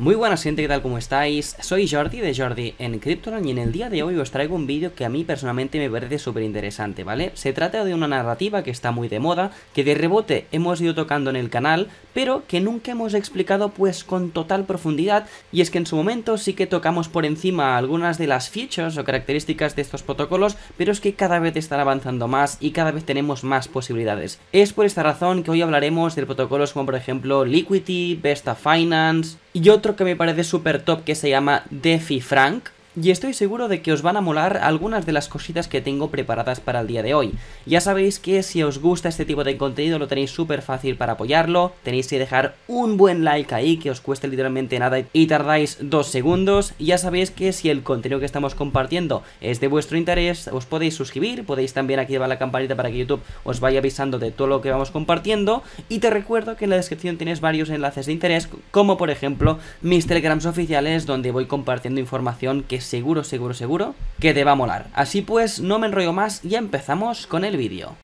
Muy buenas gente, ¿qué tal? ¿Cómo estáis? Soy Jordi de Jordi en Cryptoland y en el día de hoy os traigo un vídeo que a mí personalmente me parece súper interesante, ¿vale? Se trata de una narrativa que está muy de moda, que de rebote hemos ido tocando en el canal, pero que nunca hemos explicado pues con total profundidad, y es que en su momento sí que tocamos por encima algunas de las features o características de estos protocolos, pero es que cada vez están avanzando más y cada vez tenemos más posibilidades. Es por esta razón que hoy hablaremos de protocolos como por ejemplo Liquidity, Vesta Finance, y otro que me parece super top que se llama Defi Frank, y estoy seguro de que os van a molar algunas de las cositas que tengo preparadas para el día de hoy. Ya sabéis que si os gusta este tipo de contenido lo tenéis súper fácil para apoyarlo, tenéis que dejar un buen like ahí que os cueste literalmente nada y tardáis dos segundos. Ya sabéis que si el contenido que estamos compartiendo es de vuestro interés, os podéis suscribir, podéis también activar la campanita para que YouTube os vaya avisando de todo lo que vamos compartiendo y te recuerdo que en la descripción tienes varios enlaces de interés como por ejemplo mis telegrams oficiales donde voy compartiendo información que seguro, seguro, seguro que te va a molar. Así pues, no me enrollo más y empezamos con el vídeo.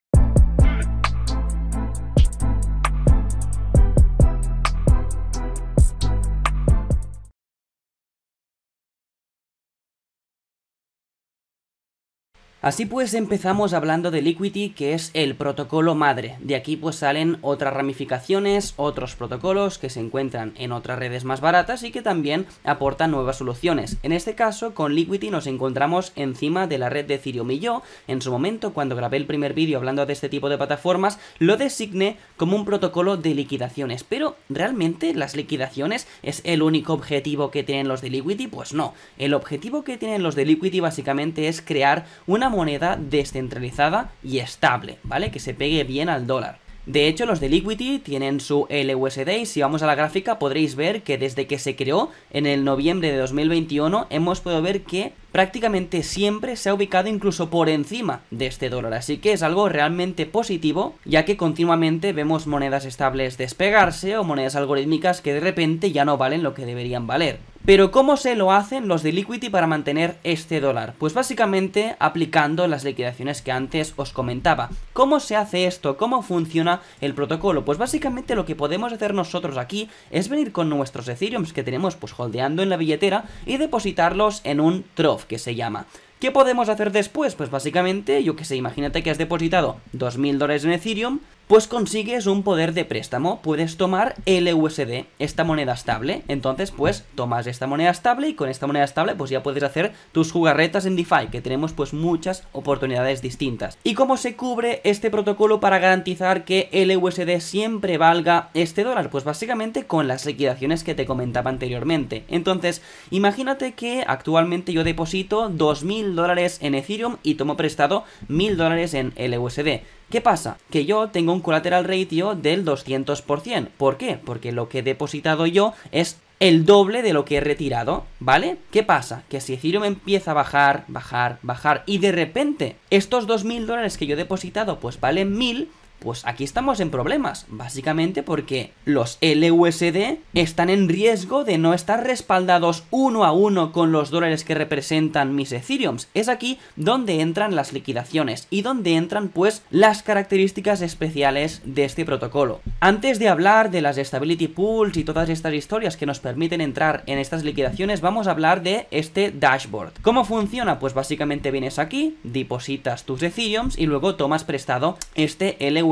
Así pues empezamos hablando de Liquity, que es el protocolo madre. De aquí pues salen otras ramificaciones, otros protocolos que se encuentran en otras redes más baratas y que también aportan nuevas soluciones. En este caso, con Liquity nos encontramos encima de la red de cirio y en su momento, cuando grabé el primer vídeo hablando de este tipo de plataformas, lo designé como un protocolo de liquidaciones. Pero, ¿realmente las liquidaciones es el único objetivo que tienen los de Liquity? Pues no. El objetivo que tienen los de Liquity básicamente es crear una moneda descentralizada y estable, ¿vale? Que se pegue bien al dólar. De hecho, los de Liquidity tienen su LUSD y si vamos a la gráfica podréis ver que desde que se creó en el noviembre de 2021 hemos podido ver que prácticamente siempre se ha ubicado incluso por encima de este dólar, así que es algo realmente positivo ya que continuamente vemos monedas estables despegarse o monedas algorítmicas que de repente ya no valen lo que deberían valer. Pero ¿cómo se lo hacen los de Liquity para mantener este dólar? Pues básicamente aplicando las liquidaciones que antes os comentaba. ¿Cómo se hace esto? ¿Cómo funciona el protocolo? Pues básicamente lo que podemos hacer nosotros aquí es venir con nuestros Ethereum que tenemos pues holdeando en la billetera y depositarlos en un trof que se llama. ¿Qué podemos hacer después? Pues básicamente, yo que sé, imagínate que has depositado 2.000 dólares en Ethereum, pues consigues un poder de préstamo, puedes tomar LUSD, esta moneda estable, entonces pues tomas esta moneda estable y con esta moneda estable pues ya puedes hacer tus jugarretas en DeFi, que tenemos pues muchas oportunidades distintas. ¿Y cómo se cubre este protocolo para garantizar que LUSD siempre valga este dólar? Pues básicamente con las liquidaciones que te comentaba anteriormente. Entonces, imagínate que actualmente yo deposito 2.000 dólares en Ethereum y tomo prestado 1.000 dólares en LUSD. ¿Qué pasa? Que yo tengo un collateral ratio del 200%. ¿Por qué? Porque lo que he depositado yo es el doble de lo que he retirado, ¿vale? ¿Qué pasa? Que si Ethereum empieza a bajar, bajar, bajar, y de repente estos 2.000 dólares que yo he depositado pues valen 1.000, pues aquí estamos en problemas, básicamente porque los LUSD están en riesgo de no estar respaldados uno a uno con los dólares que representan mis Ethereums. Es aquí donde entran las liquidaciones y donde entran pues las características especiales de este protocolo. Antes de hablar de las Stability Pools y todas estas historias que nos permiten entrar en estas liquidaciones, vamos a hablar de este dashboard. ¿Cómo funciona? Pues básicamente vienes aquí, depositas tus Ethereums y luego tomas prestado este LUSD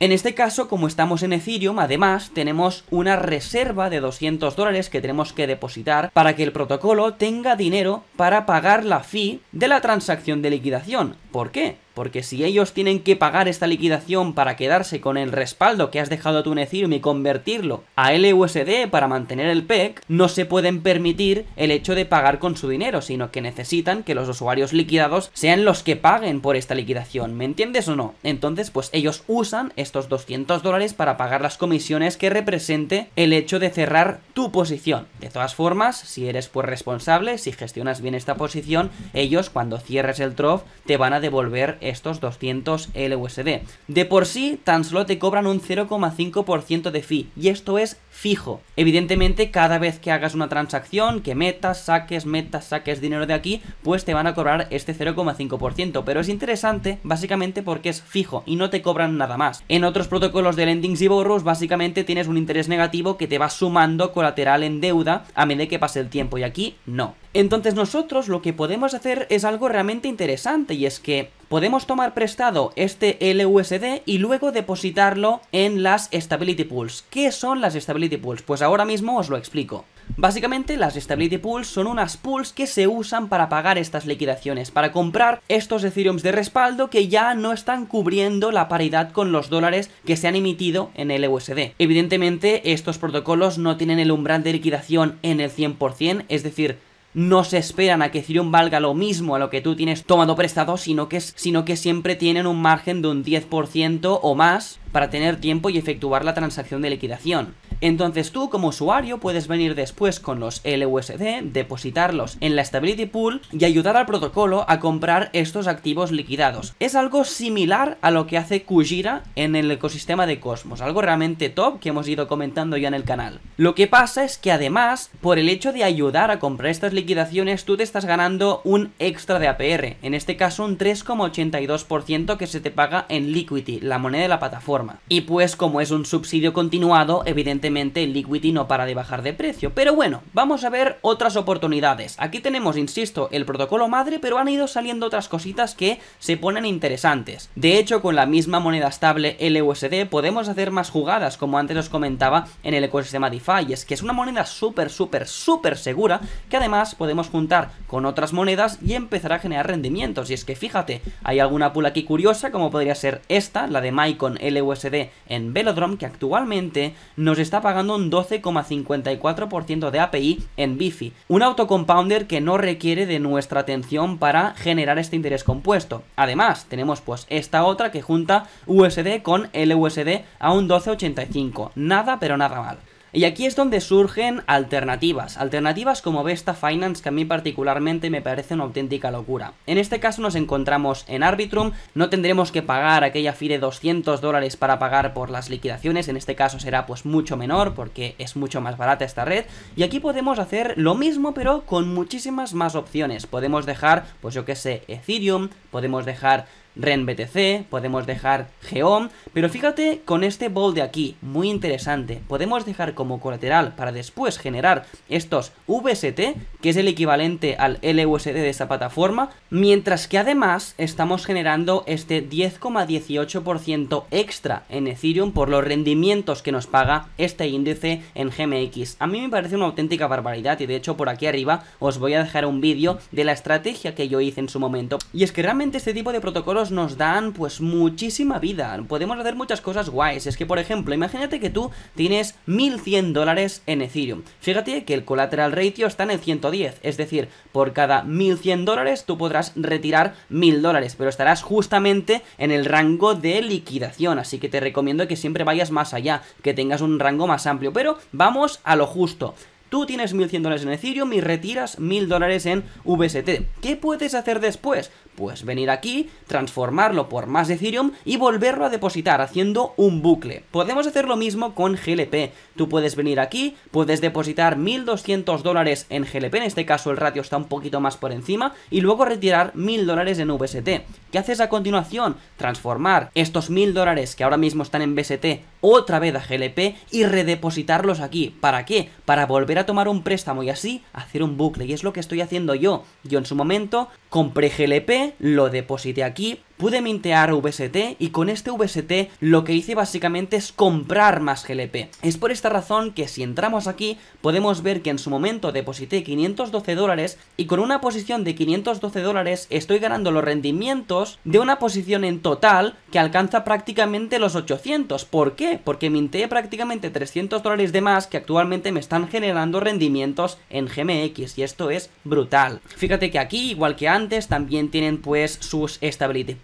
en este caso, como estamos en Ethereum, además tenemos una reserva de 200 dólares que tenemos que depositar para que el protocolo tenga dinero para pagar la fee de la transacción de liquidación. ¿Por qué? Porque si ellos tienen que pagar esta liquidación para quedarse con el respaldo que has dejado a tu y convertirlo a LUSD para mantener el PEC, no se pueden permitir el hecho de pagar con su dinero, sino que necesitan que los usuarios liquidados sean los que paguen por esta liquidación, ¿me entiendes o no? Entonces, pues ellos usan estos 200 dólares para pagar las comisiones que represente el hecho de cerrar tu posición. De todas formas, si eres pues responsable, si gestionas bien esta posición, ellos cuando cierres el trof te van a devolver estos 200 LUSD. De por sí, tan solo te cobran un 0,5% de fee, y esto es fijo. Evidentemente, cada vez que hagas una transacción, que metas, saques, metas, saques dinero de aquí, pues te van a cobrar este 0,5%, pero es interesante básicamente porque es fijo y no te cobran nada más. En otros protocolos de lendings y borros, básicamente tienes un interés negativo que te va sumando colateral en deuda a medida que pase el tiempo, y aquí no. Entonces nosotros lo que podemos hacer es algo realmente interesante, y es que que podemos tomar prestado este LUSD y luego depositarlo en las Stability Pools. ¿Qué son las Stability Pools? Pues ahora mismo os lo explico. Básicamente las Stability Pools son unas pools que se usan para pagar estas liquidaciones, para comprar estos Ethereums de respaldo que ya no están cubriendo la paridad con los dólares que se han emitido en el USD. Evidentemente estos protocolos no tienen el umbral de liquidación en el 100%, es decir, no se esperan a que Ethereum valga lo mismo a lo que tú tienes tomado prestado, sino que, sino que siempre tienen un margen de un 10% o más para tener tiempo y efectuar la transacción de liquidación. Entonces tú como usuario puedes venir después con los LUSD, depositarlos en la Stability Pool y ayudar al protocolo a comprar estos activos liquidados. Es algo similar a lo que hace Kujira en el ecosistema de Cosmos, algo realmente top que hemos ido comentando ya en el canal. Lo que pasa es que además, por el hecho de ayudar a comprar estas liquidaciones, tú te estás ganando un extra de APR, en este caso un 3,82% que se te paga en Liquidity, la moneda de la plataforma. Y pues como es un subsidio continuado, evidentemente Liquidity no para de bajar de precio. Pero bueno, vamos a ver otras oportunidades. Aquí tenemos, insisto, el protocolo madre, pero han ido saliendo otras cositas que se ponen interesantes. De hecho, con la misma moneda estable LUSD podemos hacer más jugadas, como antes os comentaba en el ecosistema DeFi, es que es una moneda súper, súper, súper segura, que además podemos juntar con otras monedas y empezar a generar rendimientos. Y es que fíjate, hay alguna pool aquí curiosa, como podría ser esta, la de Mycon LUSD, USD en Velodrome, que actualmente nos está pagando un 12,54% de API en Bifi, un autocompounder que no requiere de nuestra atención para generar este interés compuesto. Además, tenemos pues esta otra que junta USD con LUSD a un 12,85. Nada, pero nada mal. Y aquí es donde surgen alternativas, alternativas como Vesta Finance que a mí particularmente me parece una auténtica locura. En este caso nos encontramos en Arbitrum, no tendremos que pagar aquella FIRE 200 dólares para pagar por las liquidaciones, en este caso será pues mucho menor porque es mucho más barata esta red y aquí podemos hacer lo mismo pero con muchísimas más opciones. Podemos dejar pues yo que sé Ethereum, podemos dejar RenBTC, podemos dejar Geom, pero fíjate con este bol de aquí, muy interesante, podemos dejar como colateral para después generar estos VST, que es el equivalente al LUSD de esta plataforma, mientras que además estamos generando este 10,18% extra en Ethereum por los rendimientos que nos paga este índice en GMX. A mí me parece una auténtica barbaridad y de hecho por aquí arriba os voy a dejar un vídeo de la estrategia que yo hice en su momento. Y es que realmente este tipo de protocolos nos dan pues muchísima vida, podemos hacer muchas cosas guays, es que por ejemplo, imagínate que tú tienes 1100 dólares en Ethereum, fíjate que el collateral ratio está en el 110, es decir, por cada 1100 dólares tú podrás retirar 1000 dólares, pero estarás justamente en el rango de liquidación, así que te recomiendo que siempre vayas más allá, que tengas un rango más amplio, pero vamos a lo justo. Tú tienes 1100 dólares en Ethereum y retiras 1000 dólares en VST. ¿Qué puedes hacer después? Pues venir aquí, transformarlo por más Ethereum y volverlo a depositar haciendo un bucle. Podemos hacer lo mismo con GLP. Tú puedes venir aquí, puedes depositar 1200 dólares en GLP, en este caso el ratio está un poquito más por encima, y luego retirar 1000 dólares en VST. ¿Qué haces a continuación? Transformar estos 1000 dólares que ahora mismo están en VST otra vez a GLP y redepositarlos aquí. ¿Para qué? Para volver a tomar un préstamo y así hacer un bucle. Y es lo que estoy haciendo yo. Yo en su momento compré GLP, lo deposité aquí pude mintear VST y con este VST lo que hice básicamente es comprar más GLP. Es por esta razón que si entramos aquí podemos ver que en su momento deposité 512 dólares y con una posición de 512 dólares estoy ganando los rendimientos de una posición en total que alcanza prácticamente los 800. ¿Por qué? Porque minteé prácticamente 300 dólares de más que actualmente me están generando rendimientos en GMX y esto es brutal. Fíjate que aquí, igual que antes, también tienen pues sus stability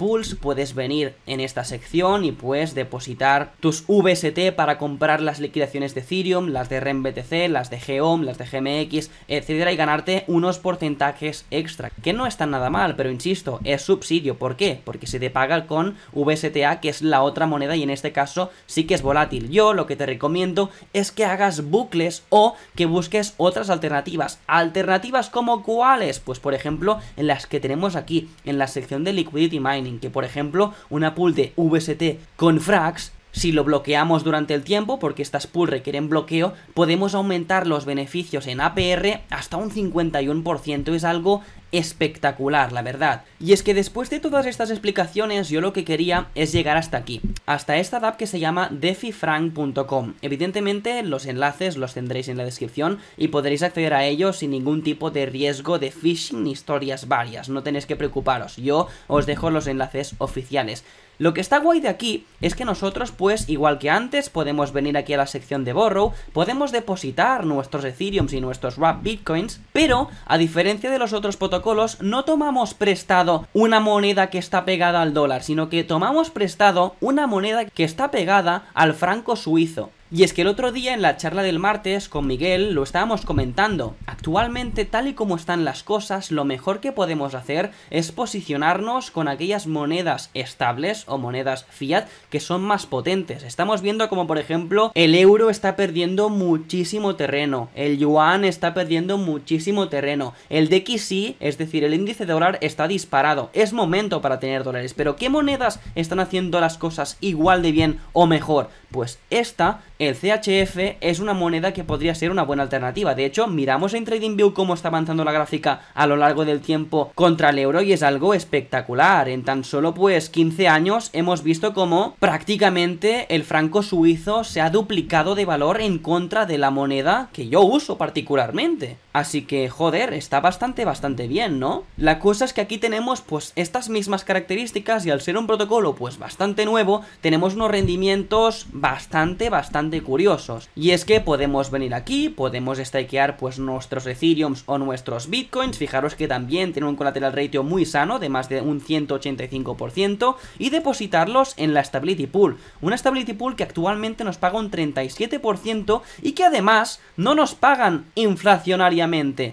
puedes venir en esta sección y puedes depositar tus VST para comprar las liquidaciones de Ethereum, las de RenBTC, las de GOM, las de GMX, etcétera, y ganarte unos porcentajes extra, que no están nada mal, pero insisto, es subsidio. ¿Por qué? Porque se te paga con VSTA, que es la otra moneda y en este caso sí que es volátil. Yo lo que te recomiendo es que hagas bucles o que busques otras alternativas. ¿Alternativas como cuáles? Pues por ejemplo, en las que tenemos aquí, en la sección de Liquidity Mining, que, por ejemplo, una pool de VST con frags si lo bloqueamos durante el tiempo, porque estas pool requieren bloqueo, podemos aumentar los beneficios en APR hasta un 51%. Es algo espectacular, la verdad. Y es que después de todas estas explicaciones, yo lo que quería es llegar hasta aquí, hasta esta app que se llama defifrank.com. Evidentemente, los enlaces los tendréis en la descripción y podréis acceder a ellos sin ningún tipo de riesgo de phishing ni historias varias, no tenéis que preocuparos, yo os dejo los enlaces oficiales. Lo que está guay de aquí es que nosotros, pues, igual que antes, podemos venir aquí a la sección de Borrow, podemos depositar nuestros Ethereums y nuestros wrapped Bitcoins, pero, a diferencia de los otros protocolos, no tomamos prestado una moneda que está pegada al dólar, sino que tomamos prestado una moneda que está pegada al franco suizo. Y es que el otro día en la charla del martes con Miguel lo estábamos comentando. Actualmente, tal y como están las cosas, lo mejor que podemos hacer es posicionarnos con aquellas monedas estables o monedas fiat que son más potentes. Estamos viendo como por ejemplo el euro está perdiendo muchísimo terreno, el yuan está perdiendo muchísimo terreno, el DXY, es decir, el índice de dólar está disparado. Es momento para tener dólares, pero ¿qué monedas están haciendo las cosas igual de bien o mejor? Pues esta, el CHF, es una moneda que podría ser una buena alternativa. De hecho, miramos en TradingView cómo está avanzando la gráfica a lo largo del tiempo contra el euro y es algo espectacular. En tan solo pues 15 años hemos visto cómo prácticamente el franco suizo se ha duplicado de valor en contra de la moneda que yo uso particularmente. Así que, joder, está bastante, bastante bien, ¿no? La cosa es que aquí tenemos, pues, estas mismas características y al ser un protocolo, pues, bastante nuevo, tenemos unos rendimientos bastante, bastante curiosos. Y es que podemos venir aquí, podemos stakear, pues, nuestros Ethereums o nuestros Bitcoins. Fijaros que también tiene un collateral ratio muy sano, de más de un 185%, y depositarlos en la Stability Pool. Una Stability Pool que actualmente nos paga un 37% y que además no nos pagan inflacionariamente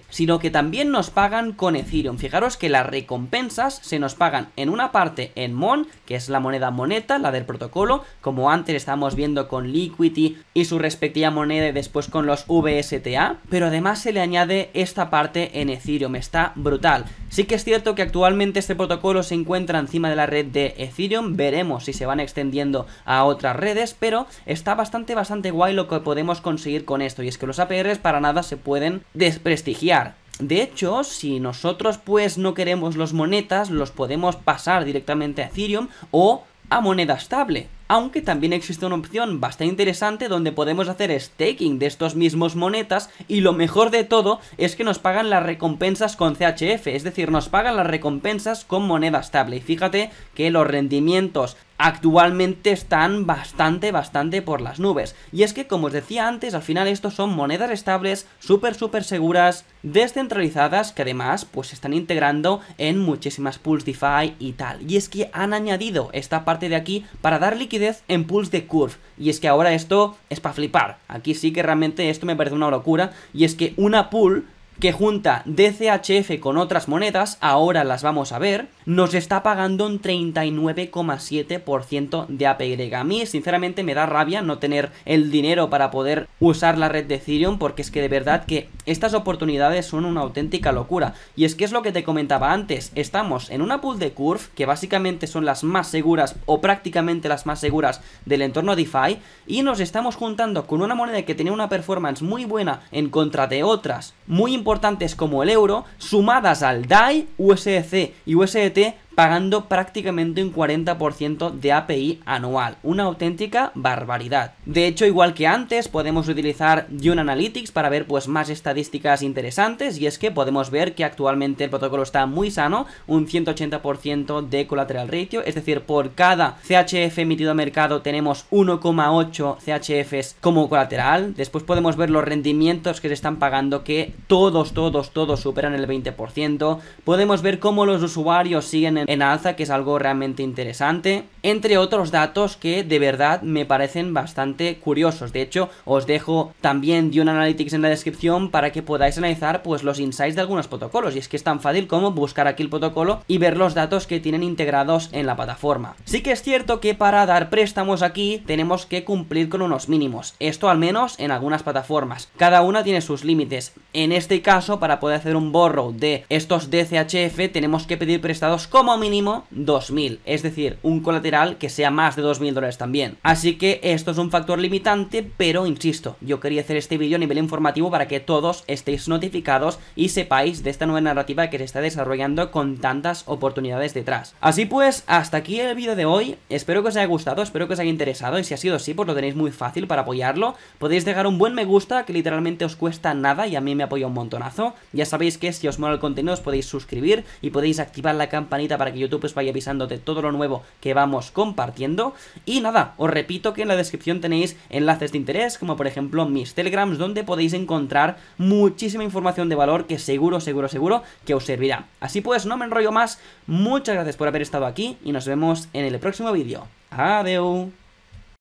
sino que también nos pagan con Ethereum. Fijaros que las recompensas se nos pagan en una parte en Mon que es la moneda moneta, la del protocolo, como antes estábamos viendo con Liquidity y su respectiva moneda y después con los VSTA, pero además se le añade esta parte en Ethereum, está brutal. Sí que es cierto que actualmente este protocolo se encuentra encima de la red de Ethereum, veremos si se van extendiendo a otras redes, pero está bastante bastante guay lo que podemos conseguir con esto, y es que los APRs para nada se pueden desprestigiar. De hecho, si nosotros pues no queremos los monedas, los podemos pasar directamente a Ethereum o a moneda estable. Aunque también existe una opción bastante interesante donde podemos hacer staking de estos mismos monedas y lo mejor de todo es que nos pagan las recompensas con CHF, es decir, nos pagan las recompensas con moneda estable. Y fíjate que los rendimientos actualmente están bastante, bastante por las nubes. Y es que, como os decía antes, al final estos son monedas estables, súper, súper seguras, descentralizadas, que además pues se están integrando en muchísimas pools DeFi y tal. Y es que han añadido esta parte de aquí para dar liquidez en pools de Curve. Y es que ahora esto es para flipar. Aquí sí que realmente esto me parece una locura. Y es que una pool que junta DCHF con otras monedas, ahora las vamos a ver, nos está pagando un 39,7% de APY. A mí, sinceramente, me da rabia no tener el dinero para poder usar la red de Ethereum, porque es que de verdad que estas oportunidades son una auténtica locura. Y es que es lo que te comentaba antes, estamos en una pool de curve, que básicamente son las más seguras, o prácticamente las más seguras del entorno DeFi, y nos estamos juntando con una moneda que tiene una performance muy buena en contra de otras muy importantes como el euro, sumadas al DAI, USDC y USDT 7 pagando prácticamente un 40% de API anual, una auténtica barbaridad. De hecho, igual que antes, podemos utilizar Dune Analytics para ver pues más estadísticas interesantes y es que podemos ver que actualmente el protocolo está muy sano, un 180% de colateral ratio, es decir, por cada CHF emitido a mercado tenemos 1,8 CHFs como colateral, después podemos ver los rendimientos que se están pagando que todos, todos, todos superan el 20%, podemos ver cómo los usuarios siguen en alza, que es algo realmente interesante, entre otros datos que de verdad me parecen bastante curiosos. De hecho, os dejo también de un Analytics en la descripción para que podáis analizar pues los insights de algunos protocolos. Y es que es tan fácil como buscar aquí el protocolo y ver los datos que tienen integrados en la plataforma. Sí que es cierto que para dar préstamos aquí tenemos que cumplir con unos mínimos. Esto al menos en algunas plataformas. Cada una tiene sus límites. En este caso, para poder hacer un borrow de estos DCHF tenemos que pedir prestados como mínimo 2.000, es decir, un colateral que sea más de 2.000 dólares también. Así que esto es un factor limitante, pero insisto, yo quería hacer este vídeo a nivel informativo para que todos estéis notificados y sepáis de esta nueva narrativa que se está desarrollando con tantas oportunidades detrás. Así pues, hasta aquí el vídeo de hoy, espero que os haya gustado, espero que os haya interesado y si ha sido así, pues lo tenéis muy fácil para apoyarlo, podéis dejar un buen me gusta que literalmente os cuesta nada y a mí me apoya un montonazo, ya sabéis que si os mola el contenido os podéis suscribir y podéis activar la campanita para que YouTube os vaya avisando de todo lo nuevo que vamos compartiendo. Y nada, os repito que en la descripción tenéis enlaces de interés, como por ejemplo mis telegrams, donde podéis encontrar muchísima información de valor que seguro, seguro, seguro que os servirá. Así pues, no me enrollo más, muchas gracias por haber estado aquí y nos vemos en el próximo vídeo. Adeu.